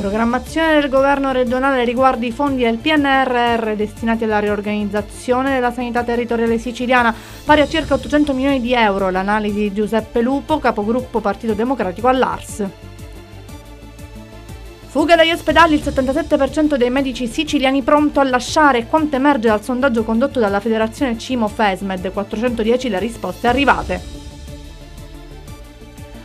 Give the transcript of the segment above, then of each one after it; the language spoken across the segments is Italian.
programmazione del governo regionale riguardo i fondi del PNRR destinati alla riorganizzazione della sanità territoriale siciliana, pari a circa 800 milioni di euro, l'analisi di Giuseppe Lupo, capogruppo Partito Democratico all'ARS. Fuga dagli ospedali, il 77% dei medici siciliani pronto a lasciare quanto emerge dal sondaggio condotto dalla federazione Cimo Fesmed, 410 le risposte arrivate.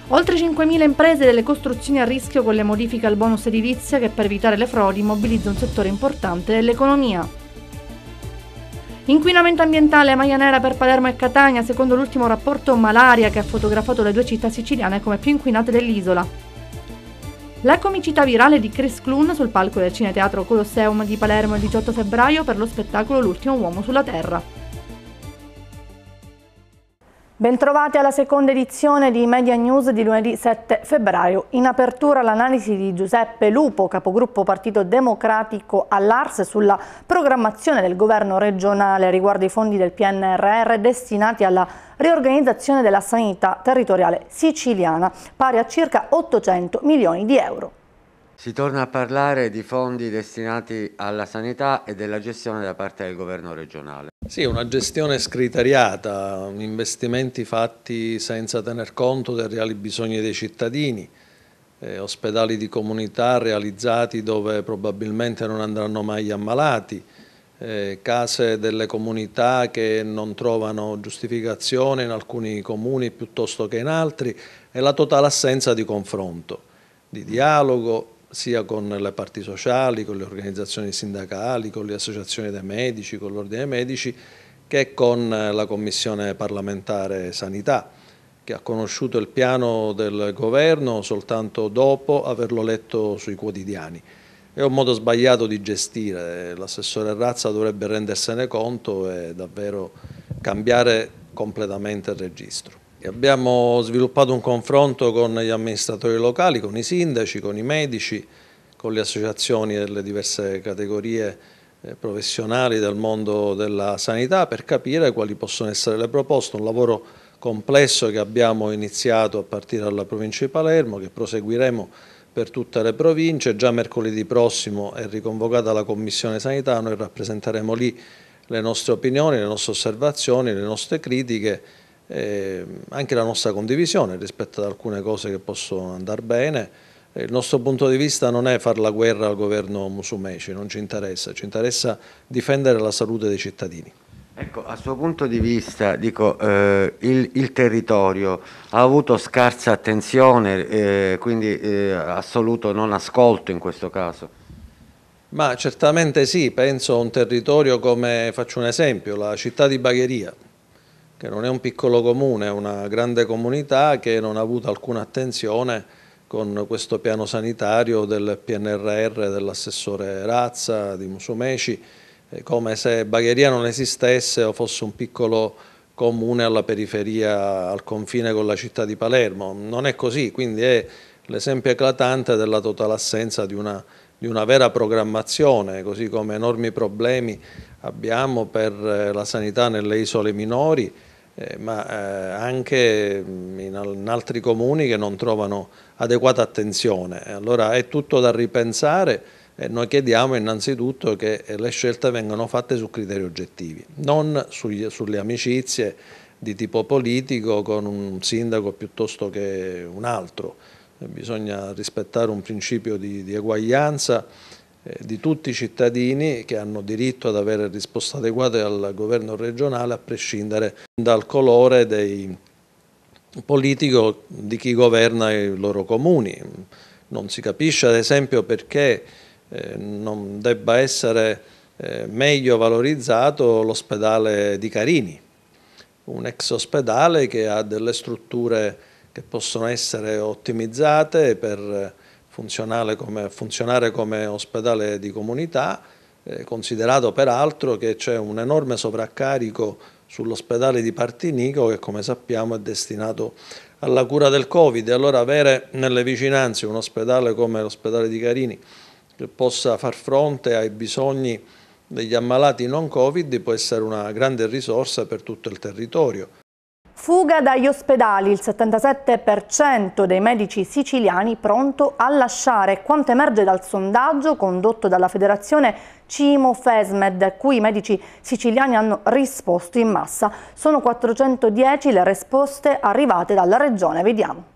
Oltre 5.000 imprese delle costruzioni a rischio con le modifiche al bonus edilizia che per evitare le frodi mobilizza un settore importante dell'economia. Inquinamento ambientale, maglia nera per Palermo e Catania, secondo l'ultimo rapporto Malaria che ha fotografato le due città siciliane come più inquinate dell'isola. La comicità virale di Chris Clun sul palco del Cineteatro Colosseum di Palermo il 18 febbraio per lo spettacolo L'ultimo uomo sulla Terra. Bentrovati alla seconda edizione di Media News di lunedì 7 febbraio. In apertura l'analisi di Giuseppe Lupo, capogruppo Partito Democratico all'Ars, sulla programmazione del governo regionale riguardo i fondi del PNRR destinati alla riorganizzazione della sanità territoriale siciliana, pari a circa 800 milioni di euro. Si torna a parlare di fondi destinati alla sanità e della gestione da parte del governo regionale. Sì, una gestione scriteriata, investimenti fatti senza tener conto dei reali bisogni dei cittadini, eh, ospedali di comunità realizzati dove probabilmente non andranno mai gli ammalati, eh, case delle comunità che non trovano giustificazione in alcuni comuni piuttosto che in altri e la totale assenza di confronto, di dialogo sia con le parti sociali, con le organizzazioni sindacali, con le associazioni dei medici, con l'ordine medici, che con eh, la Commissione parlamentare sanità, che ha conosciuto il piano del governo soltanto dopo averlo letto sui quotidiani. È un modo sbagliato di gestire, eh, l'assessore Razza dovrebbe rendersene conto e davvero cambiare completamente il registro. Abbiamo sviluppato un confronto con gli amministratori locali, con i sindaci, con i medici, con le associazioni delle diverse categorie eh, professionali del mondo della sanità per capire quali possono essere le proposte, un lavoro complesso che abbiamo iniziato a partire dalla provincia di Palermo, che proseguiremo per tutte le province, già mercoledì prossimo è riconvocata la Commissione Sanità, noi rappresenteremo lì le nostre opinioni, le nostre osservazioni, le nostre critiche eh, anche la nostra condivisione rispetto ad alcune cose che possono andare bene. Eh, il nostro punto di vista non è fare la guerra al governo Musumeci, non ci interessa, ci interessa difendere la salute dei cittadini. Ecco, a suo punto di vista, dico, eh, il, il, territorio ha avuto scarsa attenzione, eh, quindi eh, assoluto non ascolto in questo caso? Ma certamente sì, penso a un territorio come, faccio un esempio, la città di Bagheria, che non è un piccolo comune, è una grande comunità che non ha avuto alcuna attenzione con questo piano sanitario del PNRR dell'assessore Razza di Musumeci, eh, come se Bagheria non esistesse o fosse un piccolo comune alla periferia, al confine con la città di Palermo. Non è così, quindi è l'esempio eclatante della totale assenza di una, di una vera programmazione, così come enormi problemi abbiamo per eh, la sanità nelle isole minori, eh, ma eh, anche mm, in, in, altri comuni che non trovano adeguata attenzione. Allora è tutto da ripensare e noi chiediamo innanzitutto che eh, le scelte vengano fatte su criteri oggettivi, non sugli, sulle amicizie di tipo politico con un sindaco piuttosto che un altro. Bisogna rispettare un principio di, di eguaglianza eh, di tutti i cittadini che hanno diritto ad avere risposte adeguate dal governo regionale a prescindere dal colore dei politico di chi governa i loro comuni. Non si capisce ad esempio perché eh, non debba essere eh, meglio valorizzato l'ospedale di Carini, un ex ospedale che ha delle strutture che possono essere ottimizzate per come, funzionare come ospedale di comunità, eh, considerato peraltro che c'è un enorme sovraccarico sull'ospedale di Partinico che come sappiamo è destinato alla cura del Covid. Allora avere nelle vicinanze un ospedale come l'ospedale di Carini che possa far fronte ai bisogni degli ammalati non Covid può essere una grande risorsa per tutto il territorio. Fuga dagli ospedali, il 77% dei medici siciliani pronto a lasciare, quanto emerge dal sondaggio condotto dalla Federazione Cimo Fesmed, a cui i medici siciliani hanno risposto in massa. Sono 410 le risposte arrivate dalla regione, vediamo.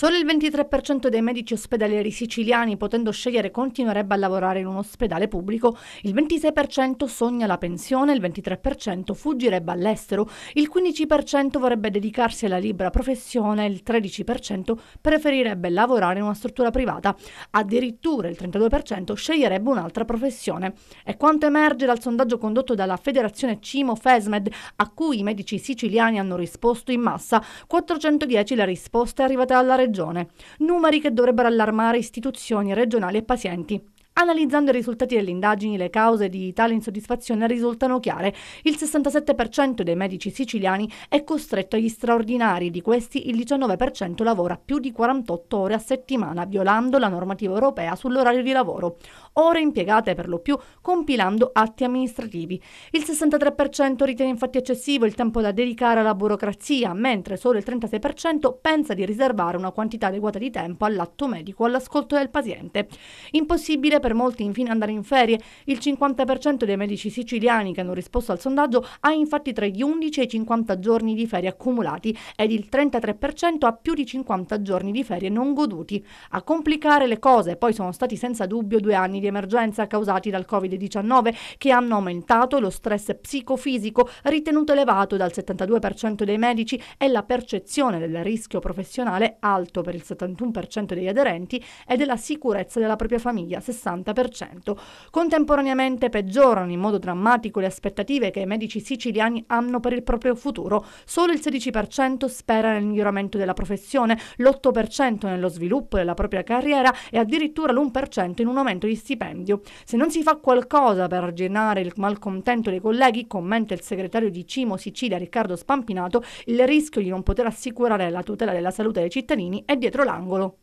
Solo il 23% dei medici ospedalieri siciliani, potendo scegliere, continuerebbe a lavorare in un ospedale pubblico, il 26% sogna la pensione, il 23% fuggirebbe all'estero, il 15% vorrebbe dedicarsi alla libera professione, il 13% preferirebbe lavorare in una struttura privata, addirittura il 32% sceglierebbe un'altra professione. È quanto emerge dal sondaggio condotto dalla federazione Cimo Fesmed, a cui i medici siciliani hanno risposto in massa, 410 la risposta è arrivata alla regione regione, numeri che dovrebbero allarmare istituzioni regionali e pazienti. Analizzando i risultati delle indagini, le cause di tale insoddisfazione risultano chiare. Il 67% dei medici siciliani è costretto agli straordinari, di questi il 19% lavora più di 48 ore a settimana, violando la normativa europea sull'orario di lavoro. Ore impiegate per lo più compilando atti amministrativi. Il 63% ritiene infatti eccessivo il tempo da dedicare alla burocrazia, mentre solo il 36% pensa di riservare una quantità adeguata di tempo all'atto medico, all'ascolto del paziente. Impossibile per per molti infine andare in ferie. Il 50% dei medici siciliani che hanno risposto al sondaggio ha infatti tra gli 11 e i 50 giorni di ferie accumulati ed il 33% ha più di 50 giorni di ferie non goduti. A complicare le cose poi sono stati senza dubbio due anni di emergenza causati dal Covid-19 che hanno aumentato lo stress psicofisico ritenuto elevato dal 72% dei medici e la percezione del rischio professionale alto per il 71% degli aderenti e della sicurezza della propria famiglia, 60%. 40%. Contemporaneamente peggiorano in modo drammatico le aspettative che i medici siciliani hanno per il proprio futuro. Solo il 16% spera nel miglioramento della professione, l'8% nello sviluppo della propria carriera e addirittura l'1% in un aumento di stipendio. Se non si fa qualcosa per arginare il malcontento dei colleghi, commenta il segretario di Cimo Sicilia Riccardo Spampinato, il rischio di non poter assicurare la tutela della salute dei cittadini è dietro l'angolo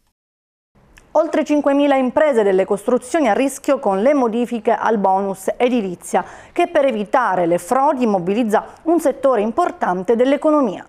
oltre 5.000 imprese delle costruzioni a rischio con le modifiche al bonus edilizia, che per evitare le frodi mobilizza un settore importante dell'economia.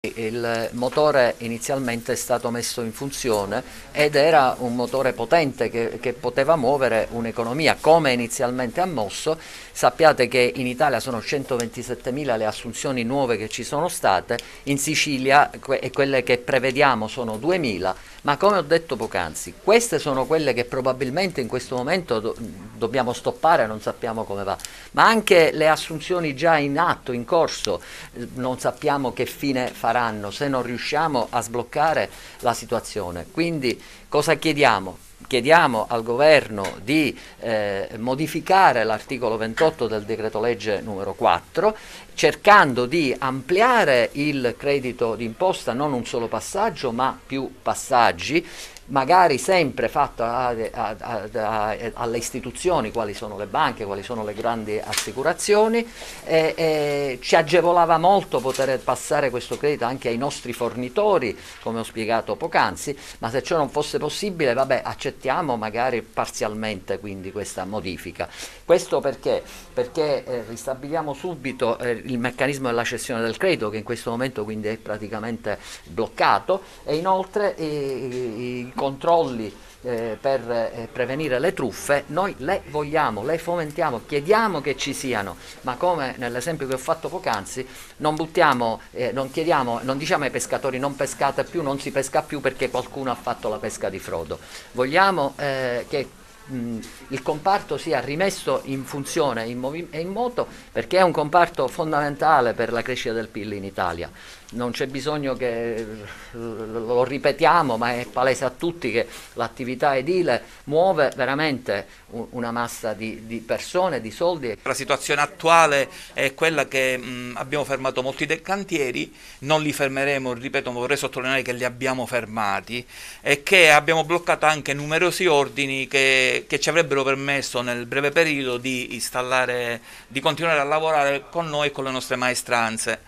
Il motore inizialmente è stato messo in funzione ed era un motore potente che, che poteva muovere un'economia come inizialmente ha mosso. Sappiate che in Italia sono 127.000 le assunzioni nuove che ci sono state, in Sicilia que quelle che prevediamo sono 2.000 ma come ho detto poc'anzi, queste sono quelle che probabilmente in questo momento do dobbiamo stoppare, non sappiamo come va, ma anche le assunzioni già in atto, in corso, eh, non sappiamo che fine faranno se non riusciamo a sbloccare la situazione. Quindi cosa chiediamo? chiediamo al governo di eh, modificare l'articolo 28 del decreto legge numero 4 cercando di ampliare il credito d'imposta non un solo passaggio ma più passaggi magari sempre fatto a, a, a, alle istituzioni, quali sono le banche, quali sono le grandi assicurazioni, e, e ci agevolava molto poter passare questo credito anche ai nostri fornitori, come ho spiegato poc'anzi, ma se ciò non fosse possibile, vabbè, accettiamo magari parzialmente quindi questa modifica. Questo perché perché eh, ristabiliamo subito eh, il meccanismo della cessione del credito che in questo momento quindi è praticamente bloccato e inoltre eh, i controlli eh, per eh, prevenire le truffe noi le vogliamo, le fomentiamo, chiediamo che ci siano, ma come nell'esempio che ho fatto poc'anzi non buttiamo, eh, non chiediamo, non diciamo ai pescatori non pescate più, non si pesca più perché qualcuno ha fatto la pesca di frodo. Vogliamo che mh, mm, il comparto sia rimesso in funzione e in, in moto perché è un comparto fondamentale per la crescita del PIL in Italia non c'è bisogno che lo ripetiamo, ma è palese a tutti che l'attività edile muove veramente una massa di, di persone, di soldi. La situazione attuale è quella che mh, abbiamo fermato molti dei cantieri, non li fermeremo, ripeto, vorrei sottolineare che li abbiamo fermati e che abbiamo bloccato anche numerosi ordini che, che ci avrebbero permesso nel breve periodo di, installare, di continuare a lavorare con noi e con le nostre maestranze.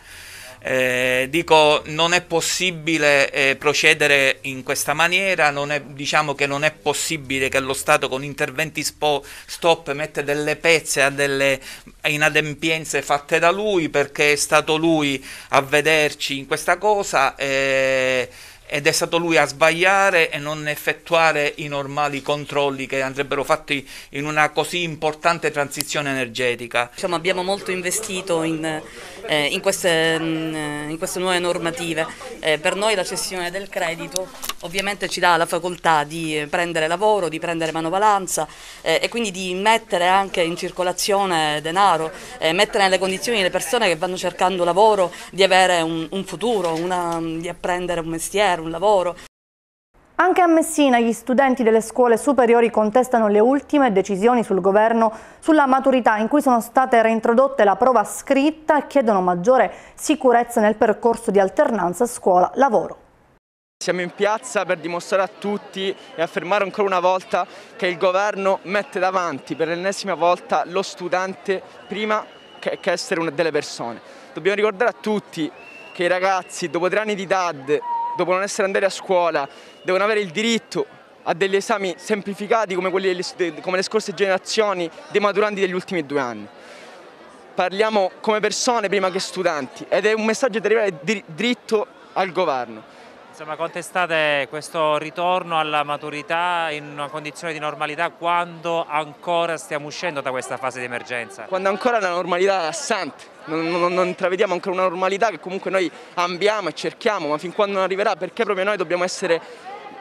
Eh, dico, non è possibile eh, procedere in questa maniera, è, diciamo che non è possibile che lo Stato con interventi spo, stop mette delle pezze a delle inadempienze fatte da lui perché è stato lui a vederci in questa cosa. Eh, ed è stato lui a sbagliare e non effettuare i normali controlli che andrebbero fatti in una così importante transizione energetica. Diciamo, abbiamo molto investito in eh, in, queste, mm, in, queste, nuove normative. Eh, per noi la cessione del credito ovviamente ci dà la facoltà di prendere lavoro, di prendere manovalanza eh, e quindi di mettere anche in circolazione denaro, eh, mettere nelle condizioni le persone che vanno cercando lavoro di avere un, un futuro, una, di apprendere un mestiere, un lavoro. Anche a Messina gli studenti delle scuole superiori contestano le ultime decisioni sul governo sulla maturità in cui sono state reintrodotte la prova scritta e chiedono maggiore sicurezza nel percorso di alternanza scuola-lavoro. Siamo in piazza per dimostrare a tutti e affermare ancora una volta che il governo mette davanti per l'ennesima volta lo studente prima che essere una delle persone. Dobbiamo ricordare a tutti che i ragazzi dopo tre anni di DAD, dopo non essere andati a scuola, devono avere il diritto a degli esami semplificati come, quelli delle, come le scorse generazioni dei maturanti degli ultimi due anni. Parliamo come persone prima che studenti ed è un messaggio da arrivare dritto al governo. Insomma, contestate questo ritorno alla maturità in una condizione di normalità quando ancora stiamo uscendo da questa fase di emergenza? Quando ancora la normalità è assente, non, non, non intravediamo ancora una normalità che comunque noi ambiamo e cerchiamo, ma fin quando non arriverà perché proprio noi dobbiamo essere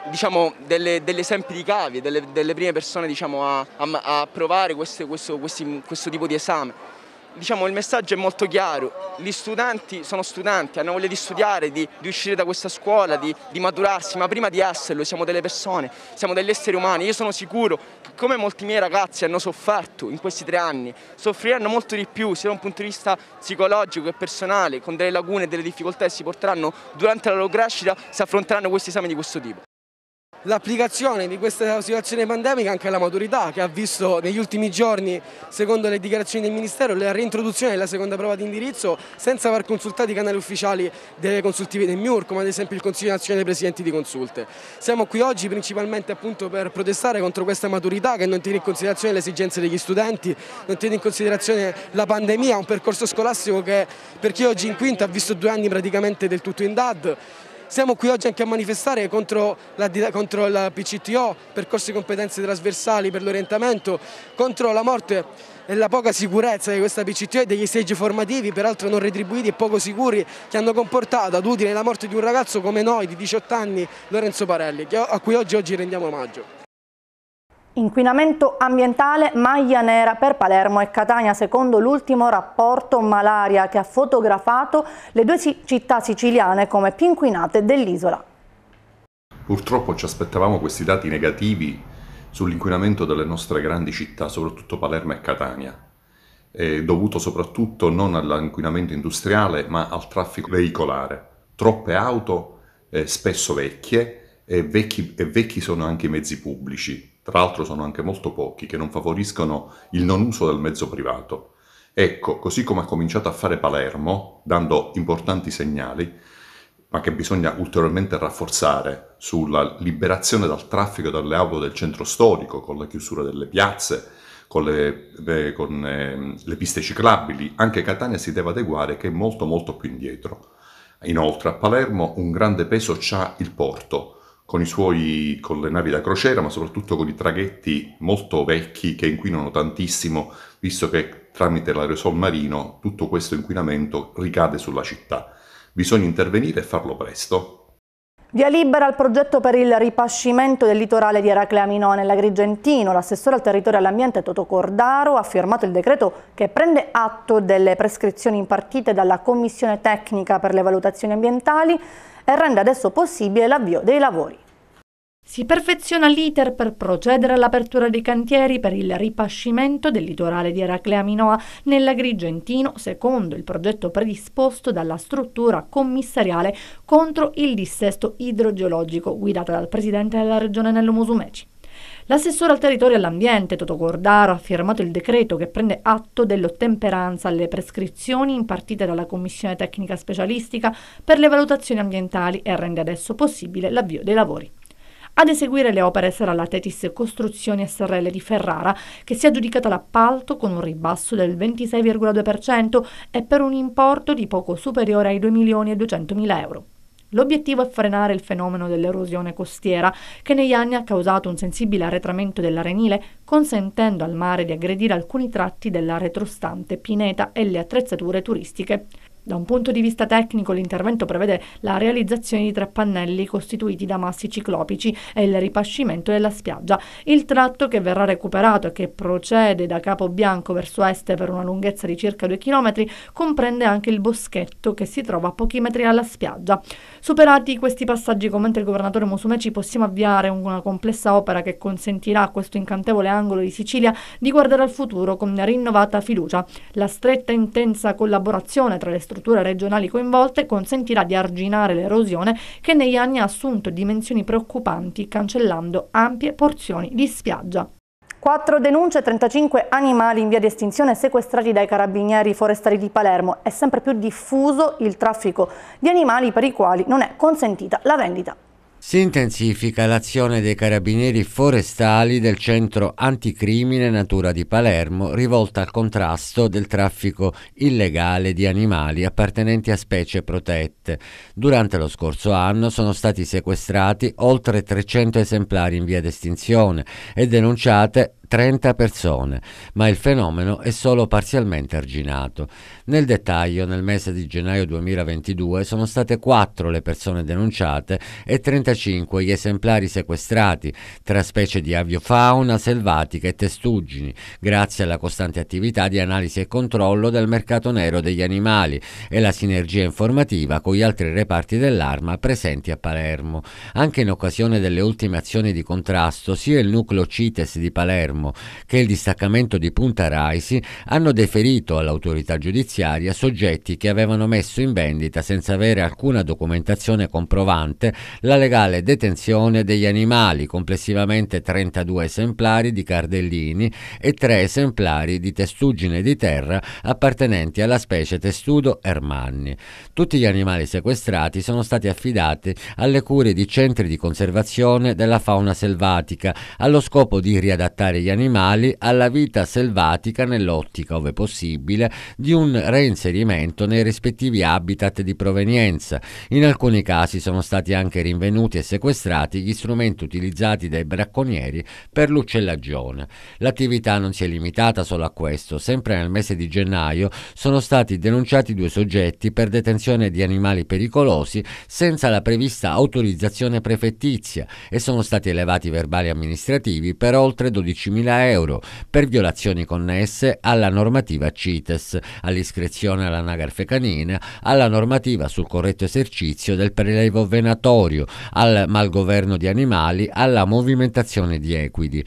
diciamo, delle, esempi di cavi, delle, delle prime persone diciamo, a, a, provare queste, questo, questi, questo, tipo di esame. Diciamo, il messaggio è molto chiaro, gli studenti sono studenti, hanno voglia di studiare, di, di uscire da questa scuola, di, di, maturarsi, ma prima di esserlo siamo delle persone, siamo degli esseri umani. Io sono sicuro che come molti miei ragazzi hanno sofferto in questi tre anni, soffriranno molto di più sia da un punto di vista psicologico che personale, con delle lacune e delle difficoltà che si porteranno durante la loro crescita, se affronteranno questi esami di questo tipo l'applicazione di questa situazione pandemica anche alla maturità che ha visto negli ultimi giorni, secondo le dichiarazioni del Ministero, la reintroduzione della seconda prova di indirizzo senza aver consultato i canali ufficiali delle consultive del MIUR, come ad esempio il Consiglio Nazionale dei Presidenti di Consulte. Siamo qui oggi principalmente appunto per protestare contro questa maturità che non tiene in considerazione le esigenze degli studenti, non tiene in considerazione la pandemia, un percorso scolastico che per chi oggi in quinta ha visto due anni praticamente del tutto in DAD, siamo qui oggi anche a manifestare contro la, contro la PCTO, percorsi di competenze trasversali per l'orientamento, contro la morte e la poca sicurezza di questa PCTO e degli stage formativi, peraltro non retribuiti e poco sicuri, che hanno comportato ad utile la morte di un ragazzo come noi di 18 anni, Lorenzo Parelli, a cui oggi, oggi rendiamo omaggio. Inquinamento ambientale, maglia nera per Palermo e Catania secondo l'ultimo rapporto Malaria che ha fotografato le due città siciliane come più inquinate dell'isola. Purtroppo ci aspettavamo questi dati negativi sull'inquinamento delle nostre grandi città, soprattutto Palermo e Catania, eh, dovuto soprattutto non all'inquinamento industriale ma al traffico veicolare. Troppe auto, eh, spesso vecchie, e vecchi, e vecchi sono anche i mezzi pubblici tra l'altro sono anche molto pochi, che non favoriscono il non uso del mezzo privato. Ecco, così come ha cominciato a fare Palermo, dando importanti segnali, ma che bisogna ulteriormente rafforzare sulla liberazione dal traffico dalle auto del centro storico, con la chiusura delle piazze, con, le, con eh, le piste ciclabili, anche Catania si deve adeguare che è molto molto più indietro. Inoltre a Palermo un grande peso c'ha il porto, con, suoi, con, le navi da crociera, ma soprattutto con i traghetti molto vecchi che inquinano tantissimo, visto che tramite l'aerosol marino tutto questo inquinamento ricade sulla città. Bisogna intervenire e farlo presto. Via libera al progetto per il ripascimento del litorale di Eraclea Minone. L'Agrigentino, l'assessore al territorio e all'ambiente Toto Cordaro, ha firmato il decreto che prende atto delle prescrizioni impartite dalla Commissione tecnica per le valutazioni ambientali e rende adesso possibile l'avvio dei lavori. Si perfeziona l'iter per procedere all'apertura dei cantieri per il ripascimento del litorale di Eraclea Minoa nell'Agrigentino, secondo il progetto predisposto dalla struttura commissariale contro il dissesto idrogeologico guidata dal presidente della regione Nello Musumeci. L'assessore al territorio e all'ambiente Toto Cordaro ha firmato il decreto che prende atto dell'ottemperanza alle prescrizioni impartite dalla Commissione Tecnica Specialistica per le valutazioni ambientali e rende adesso possibile l'avvio dei lavori. Ad eseguire le opere sarà la Tetis Costruzioni SRL di Ferrara, che si è aggiudicata l'appalto con un ribasso del 26,2% e per un importo di poco superiore ai 2 milioni e 200 mila euro. L'obiettivo è frenare il fenomeno dell'erosione costiera, che negli anni ha causato un sensibile arretramento dell'arenile, consentendo al mare di aggredire alcuni tratti della retrostante pineta e le attrezzature turistiche. Da un punto di vista tecnico l'intervento prevede la realizzazione di tre pannelli costituiti da massi ciclopici e il ripascimento della spiaggia. Il tratto che verrà recuperato e che procede da Capo Bianco verso est per una lunghezza di circa 2 km comprende anche il boschetto che si trova a pochi metri dalla spiaggia. Superati questi passaggi, commenta il governatore Musumeci, possiamo avviare una complessa opera che consentirà a questo incantevole angolo di Sicilia di guardare al futuro con rinnovata fiducia. La stretta e intensa collaborazione tra le strutture strutture regionali coinvolte consentirà di arginare l'erosione che negli anni ha assunto dimensioni preoccupanti, cancellando ampie porzioni di spiaggia. Quattro denunce, 35 animali in via di estinzione sequestrati dai carabinieri forestali di Palermo. È sempre più diffuso il traffico di animali per i quali non è consentita la vendita. Si intensifica l'azione dei carabinieri forestali del centro anticrimine Natura di Palermo rivolta al contrasto del traffico illegale di animali appartenenti a specie protette. Durante lo scorso anno sono stati sequestrati oltre 300 esemplari in via d'estinzione e denunciate 30 persone, ma il fenomeno è solo parzialmente arginato. Nel dettaglio, nel mese di gennaio 2022 sono state 4 le persone denunciate e 35 gli esemplari sequestrati, tra specie di aviofauna, selvatica e testuggini, grazie alla costante attività di analisi e controllo del mercato nero degli animali e la sinergia informativa con gli altri reparti dell'arma presenti a Palermo. Anche in occasione delle ultime azioni di contrasto, sia il nucleo CITES di Palermo Palermo, che il distaccamento di Punta Raisi hanno deferito all'autorità giudiziaria soggetti che avevano messo in vendita senza avere alcuna documentazione comprovante la legale detenzione degli animali, complessivamente 32 esemplari di cardellini e 3 esemplari di testuggine di terra appartenenti alla specie testudo ermanni. Tutti gli animali sequestrati sono stati affidati alle cure di centri di conservazione della fauna selvatica allo scopo di riadattare gli animali alla vita selvatica nell'ottica, ove possibile, di un reinserimento nei rispettivi habitat di provenienza. In alcuni casi sono stati anche rinvenuti e sequestrati gli strumenti utilizzati dai bracconieri per l'uccellagione. L'attività non si è limitata solo a questo, sempre nel mese di gennaio sono stati denunciati due soggetti per detenzione di animali pericolosi senza la prevista autorizzazione prefettizia e sono stati elevati verbali amministrativi per oltre 12.000 5.000 euro per violazioni connesse alla normativa CITES, all'iscrizione all'anagrafe canina, alla normativa sul corretto esercizio del prelevo venatorio, al malgoverno di animali, alla movimentazione di equidi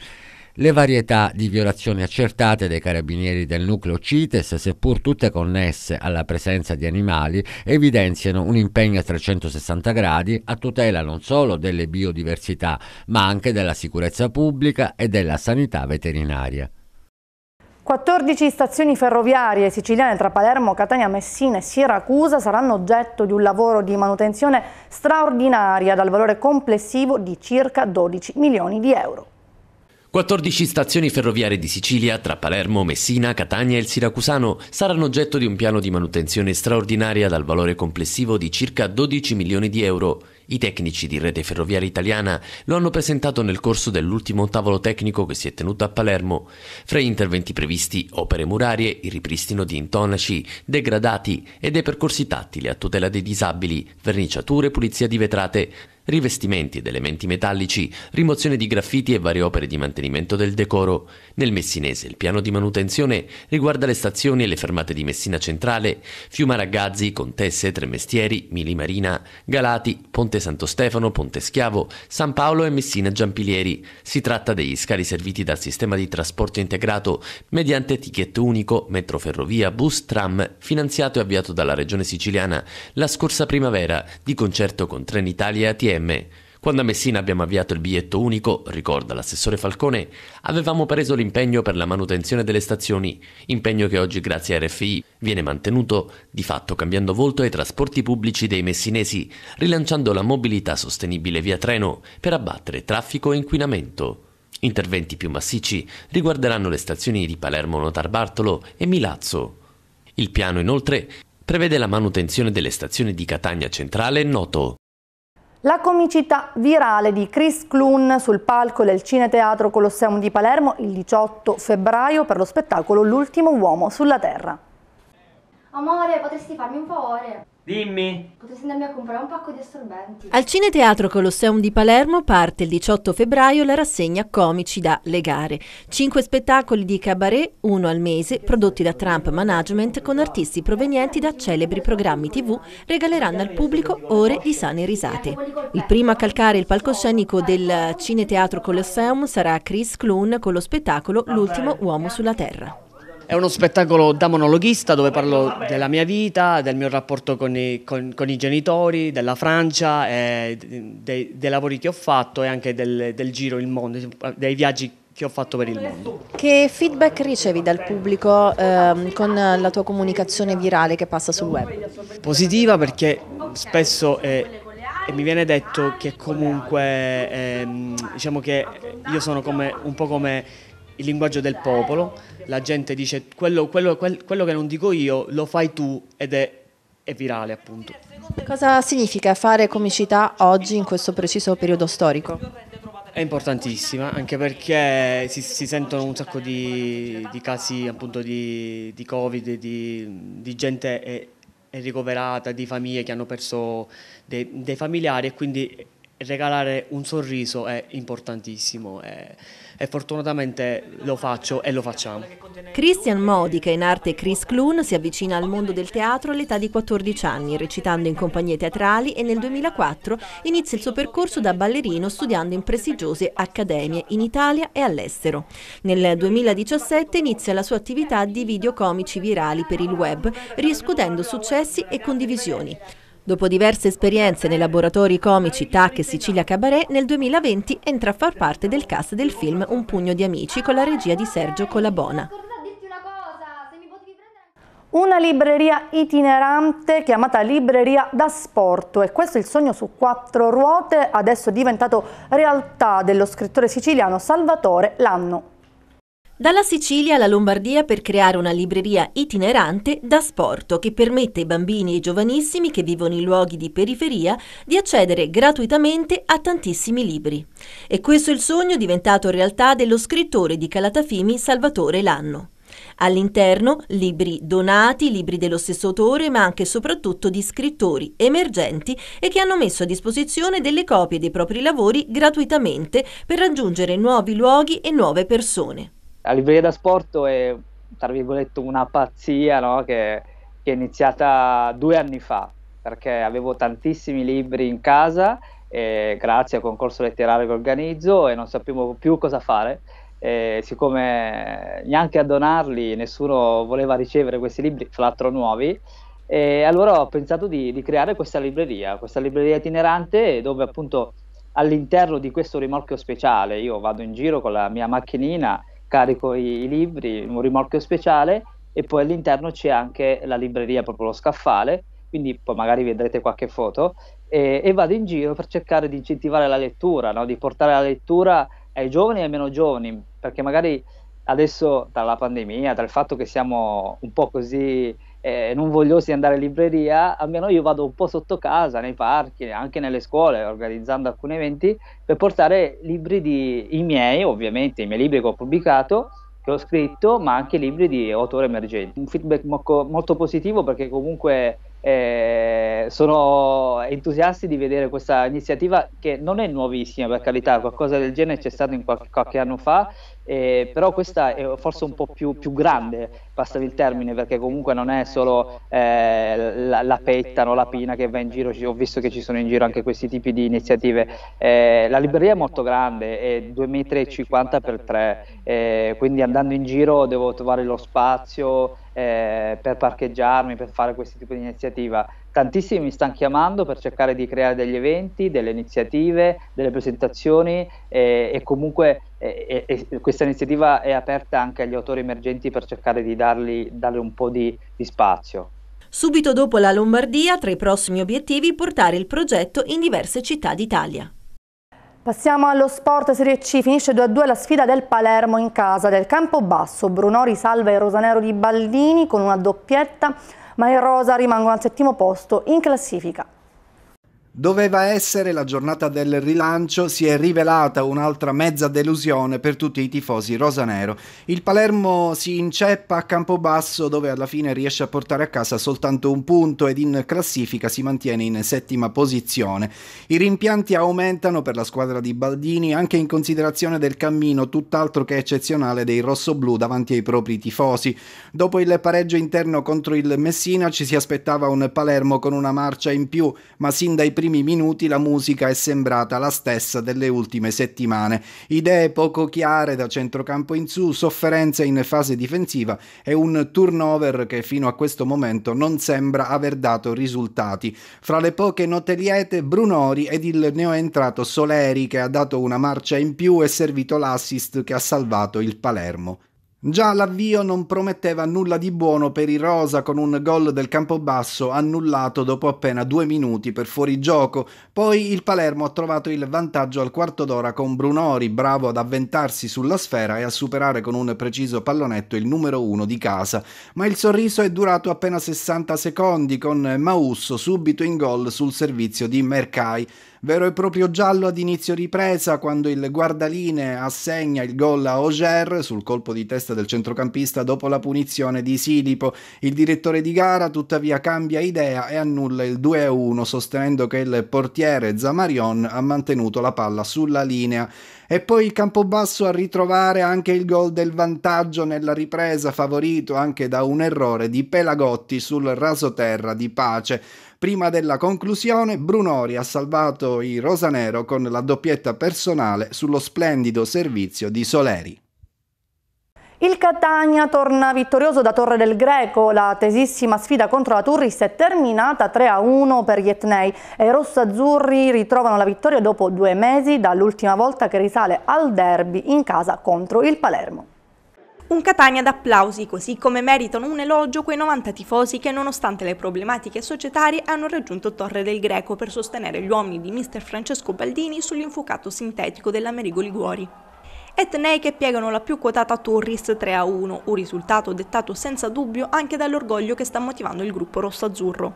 le varietà di violazioni accertate dai carabinieri del nucleo CITES, seppur tutte connesse alla presenza di animali, evidenziano un impegno a 360 gradi a tutela non solo delle biodiversità, ma anche della sicurezza pubblica e della sanità veterinaria. 14 stazioni ferroviarie siciliane tra Palermo, Catania, Messina e Siracusa saranno oggetto di un lavoro di manutenzione straordinaria dal valore complessivo di circa 12 milioni di euro. 14 stazioni ferroviarie di Sicilia, tra Palermo, Messina, Catania e il Siracusano, saranno oggetto di un piano di manutenzione straordinaria dal valore complessivo di circa 12 milioni di euro. I tecnici di Rete Ferroviaria Italiana lo hanno presentato nel corso dell'ultimo tavolo tecnico che si è tenuto a Palermo. Fra gli interventi previsti, opere murarie, il ripristino di intonaci, degradati e dei percorsi tattili a tutela dei disabili, verniciature, e pulizia di vetrate rivestimenti ed elementi metallici, rimozione di graffiti e varie opere di mantenimento del decoro. Nel messinese il piano di manutenzione riguarda le stazioni e le fermate di Messina Centrale, Fiumaragazzi, Contesse, Tremestieri, Mili Marina, Galati, Ponte Santo Stefano, Ponte Schiavo, San Paolo e Messina Giampilieri. Si tratta degli scali serviti dal sistema di trasporto integrato mediante ticket unico, metroferrovia, bus, tram, finanziato e avviato dalla Regione Siciliana la scorsa primavera di concerto con Trenitalia e ATM insieme. Quando a Messina abbiamo avviato il biglietto unico, ricorda l'assessore Falcone, avevamo preso l'impegno per la manutenzione delle stazioni, impegno che oggi grazie a RFI viene mantenuto, di fatto cambiando volto ai trasporti pubblici dei messinesi, rilanciando la mobilità sostenibile via treno per abbattere traffico e inquinamento. Interventi più massicci riguarderanno le stazioni di Palermo Notarbartolo e Milazzo. Il piano inoltre prevede la manutenzione delle stazioni di Catania Centrale e Noto. La comicità virale di Chris Clun sul palco del Cineteatro Colosseum di Palermo il 18 febbraio per lo spettacolo L'ultimo uomo sulla terra. Amore, potresti farmi un favore? Dimmi. Potresti andarmi a comprare un pacco di assorbenti. Al Cineteatro Colosseum di Palermo parte il 18 febbraio la rassegna Comici da legare. Cinque spettacoli di cabaret, uno al mese, prodotti da Trump Management con artisti provenienti da celebri programmi tv, regaleranno al pubblico ore di sane risate. Il primo a calcare il palcoscenico del Cineteatro Colosseum sarà Chris Clune con lo spettacolo L'ultimo uomo sulla terra. È uno spettacolo da monologhista dove parlo della mia vita, del mio rapporto con i, con, con i genitori, della Francia, eh, dei, dei, lavori che ho fatto e anche del, del giro il mondo, dei viaggi che ho fatto per il mondo. Che feedback ricevi dal pubblico eh, con la tua comunicazione virale che passa sul web? Positiva perché spesso eh, mi viene detto che comunque eh, diciamo che io sono come, un po' come il linguaggio del popolo la gente dice quello, quello, quel, quello, che non dico io lo fai tu ed è, è virale appunto. Cosa significa fare comicità oggi in questo preciso periodo storico? È importantissima anche perché si, si sentono un sacco di, di casi appunto di, di covid, di, di gente è, eh, è ricoverata, di famiglie che hanno perso dei, dei, familiari e quindi regalare un sorriso è importantissimo. È, e fortunatamente lo faccio e lo facciamo. Christian Modi, che in arte Chris Clune, si avvicina al mondo del teatro all'età di 14 anni, recitando in compagnie teatrali e nel 2004 inizia il suo percorso da ballerino studiando in prestigiose accademie in Italia e all'estero. Nel 2017 inizia la sua attività di videocomici virali per il web, riscuotendo successi e condivisioni. Dopo diverse esperienze nei laboratori comici TAC e Sicilia Cabaret, nel 2020 entra a far parte del cast del film Un pugno di amici con la regia di Sergio Colabona. Una libreria itinerante chiamata Libreria da sporto e questo è il sogno su quattro ruote adesso diventato realtà dello scrittore siciliano Salvatore Lanno. Dalla Sicilia alla Lombardia per creare una libreria itinerante da sporto che permette ai bambini e ai giovanissimi che vivono in luoghi di periferia di accedere gratuitamente a tantissimi libri. E questo è il sogno diventato realtà dello scrittore di Calatafimi Salvatore Lanno. All'interno libri donati, libri dello stesso autore, ma anche e soprattutto di scrittori emergenti e che hanno messo a disposizione delle copie dei propri lavori gratuitamente per raggiungere nuovi luoghi e nuove persone la libreria da sport è tra virgolette una pazzia no? che, che, è iniziata due anni fa perché avevo tantissimi libri in casa e, grazie al concorso letterario che organizzo e non sapevo più cosa fare e, siccome neanche a donarli nessuno voleva ricevere questi libri fra l'altro nuovi e allora ho pensato di, di creare questa libreria questa libreria itinerante dove appunto all'interno di questo rimorchio speciale io vado in giro con la mia macchinina carico i, i libri, un rimorchio speciale e poi all'interno c'è anche la libreria, proprio lo scaffale, quindi poi magari vedrete qualche foto, e, e vado in giro per cercare di incentivare la lettura, no? di portare la lettura ai giovani e ai meno giovani, perché magari adesso dalla pandemia, dal fatto che siamo un po' così eh, non vogliosi andare in libreria, almeno io vado un po' sotto casa, nei parchi, anche nelle scuole, organizzando alcuni eventi per portare libri di, i miei, ovviamente i miei libri che ho pubblicato, che ho scritto, ma anche libri di autori emergenti. Un feedback mo- molto positivo perché comunque eh, sono entusiasti di vedere questa iniziativa che non è nuovissima per carità, qualcosa del genere c'è stato qualche, qualche anno fa, eh, però questa è forse un po' più, più, grande, passami il termine, perché comunque non è solo eh, la, la pettano, la pina che va in giro, ho visto che ci sono in giro anche questi tipi di iniziative. Eh, la libreria è molto grande, è 2,50 m x 3, quindi andando in giro devo trovare lo spazio eh, per parcheggiarmi, per fare questi tipi di iniziativa. Tantissimi mi stanno chiamando per cercare di creare degli eventi, delle iniziative, delle presentazioni eh, e comunque e, e questa iniziativa è aperta anche agli autori emergenti per cercare di dargli, dargli un po' di, di spazio. Subito dopo la Lombardia, tra i prossimi obiettivi, portare il progetto in diverse città d'Italia. Passiamo allo sport Serie C, finisce 2-2 la sfida del Palermo in casa del Campobasso, Brunori salva il Rosanero di Baldini con una doppietta, ma i Rosa rimangono al settimo posto in classifica. Doveva essere la giornata del rilancio, si è rivelata un'altra mezza delusione per tutti i tifosi rosanero. Il Palermo si inceppa a Campobasso dove alla fine riesce a portare a casa soltanto un punto ed in classifica si mantiene in settima posizione. I rimpianti aumentano per la squadra di Baldini anche in considerazione del cammino tutt'altro che eccezionale dei rossoblù davanti ai propri tifosi. Dopo il pareggio interno contro il Messina ci si aspettava un Palermo con una marcia in più, ma sin dai primi primi minuti la musica è sembrata la stessa delle ultime settimane. Idee poco chiare da centrocampo in su, sofferenze in fase difensiva e un turnover che fino a questo momento non sembra aver dato risultati. Fra le poche note liete, Brunori ed il neoentrato Soleri che ha dato una marcia in più e servito l'assist che ha salvato il Palermo. Già l'avvio non prometteva nulla di buono per i rosa con un gol del Campobasso annullato dopo appena due minuti per fuorigioco. Poi il Palermo ha trovato il vantaggio al quarto d'ora con Brunori, bravo ad avventarsi sulla sfera e a superare con un preciso pallonetto il numero uno di casa. Ma il sorriso è durato appena 60 secondi con Mausso subito in gol sul servizio di Mercai vero e proprio giallo ad inizio ripresa quando il guardaline assegna il gol a Auger sul colpo di testa del centrocampista dopo la punizione di Silipo. Il direttore di gara tuttavia cambia idea e annulla il 2-1 sostenendo che il portiere Zamarion ha mantenuto la palla sulla linea. E poi il Campobasso a ritrovare anche il gol del vantaggio nella ripresa favorito anche da un errore di Pelagotti sul raso terra di Pace. Prima della conclusione, Brunori ha salvato i rosanero con la doppietta personale sullo splendido servizio di Soleri. Il Catania torna vittorioso da Torre del Greco, la tesissima sfida contro la Turris è terminata 3-1 per gli Etnei e i rossazzurri ritrovano la vittoria dopo due mesi dall'ultima volta che risale al derby in casa contro il Palermo. Un Catania ad applausi, così come meritano un elogio quei 90 tifosi che nonostante le problematiche societarie hanno raggiunto Torre del Greco per sostenere gli uomini di mister Francesco Baldini sull'infuocato sintetico dell'Amerigo Liguori. Etnei che piegano la più quotata Turris 3-1, a un risultato dettato senza dubbio anche dall'orgoglio che sta motivando il gruppo rosso-azzurro.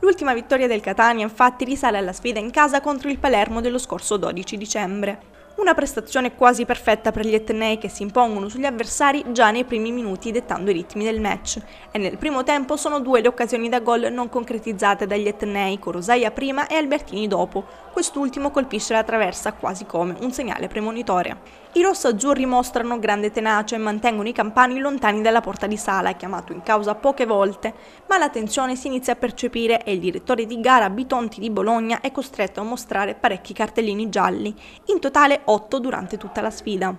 L'ultima vittoria del Catania infatti risale alla sfida in casa contro il Palermo dello scorso 12 dicembre. Una prestazione quasi perfetta per gli etnei che si impongono sugli avversari già nei primi minuti dettando i ritmi del match. E nel primo tempo sono due le occasioni da gol non concretizzate dagli etnei, Corosaia prima e Albertini dopo. Quest'ultimo colpisce la traversa quasi come un segnale premonitorio. I rossoazzurri mostrano grande tenacia e mantengono i campani lontani dalla porta di sala, chiamato in causa poche volte, ma la tensione si inizia a percepire e il direttore di gara Bitonti di Bologna è costretto a mostrare parecchi cartellini gialli, in totale 8 durante tutta la sfida.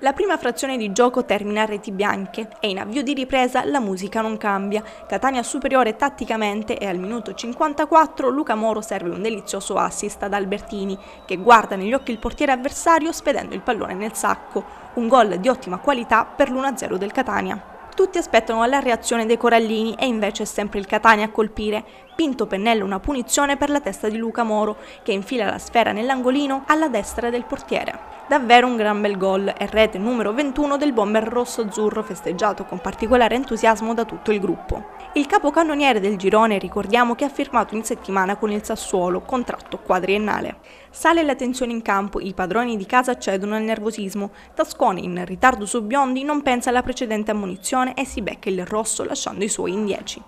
La prima frazione di gioco termina a reti bianche e in avvio di ripresa la musica non cambia. Catania superiore tatticamente e al minuto 54 Luca Moro serve un delizioso assist ad Albertini che guarda negli occhi il portiere avversario spedendo il pallone nel sacco. Un gol di ottima qualità per l'1-0 del Catania. Tutti aspettano la reazione dei Corallini e invece è sempre il Catania a colpire. Pinto pennello una punizione per la testa di Luca Moro che infila la sfera nell'angolino alla destra del portiere. Davvero un gran bel gol e rete numero 21 del bomber rosso-azzurro festeggiato con particolare entusiasmo da tutto il gruppo. Il capocannoniere del girone ricordiamo che ha firmato in settimana con il Sassuolo, contratto quadriennale. Sale la tensione in campo, i padroni di casa cedono al nervosismo, Tascone in ritardo su Biondi non pensa alla precedente ammunizione e si becca il rosso lasciando i suoi in 10.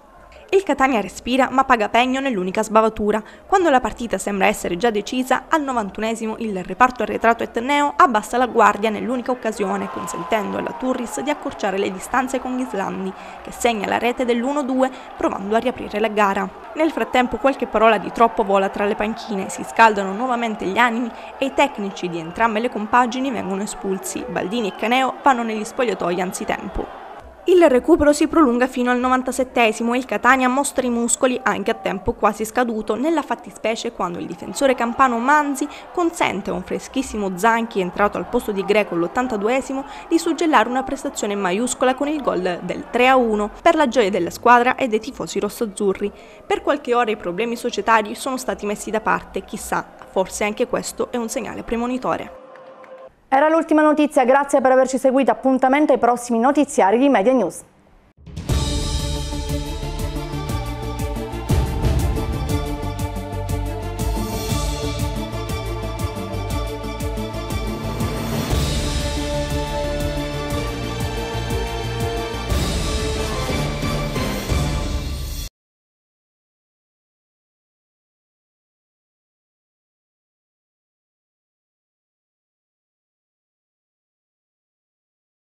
Il Catania respira ma paga pegno nell'unica sbavatura. Quando la partita sembra essere già decisa, al 91 esimo il reparto arretrato etneo abbassa la guardia nell'unica occasione, consentendo alla Turris di accorciare le distanze con Ghislandi, che segna la rete dell'1-2 provando a riaprire la gara. Nel frattempo qualche parola di troppo vola tra le panchine, si scaldano nuovamente gli animi e i tecnici di entrambe le compagini vengono espulsi. Baldini e Caneo vanno negli spogliatoi anzitempo. Il recupero si prolunga fino al 97 e il Catania mostra i muscoli anche a tempo quasi scaduto, nella fattispecie quando il difensore campano Manzi consente a un freschissimo Zanchi entrato al posto di Greco all'82 di suggellare una prestazione maiuscola con il gol del 3-1 per la gioia della squadra e dei tifosi rossoazzurri. Per qualche ora i problemi societari sono stati messi da parte, chissà, forse anche questo è un segnale premonitore. Era l'ultima notizia, grazie per averci seguito, appuntamento ai prossimi notiziari di Media News.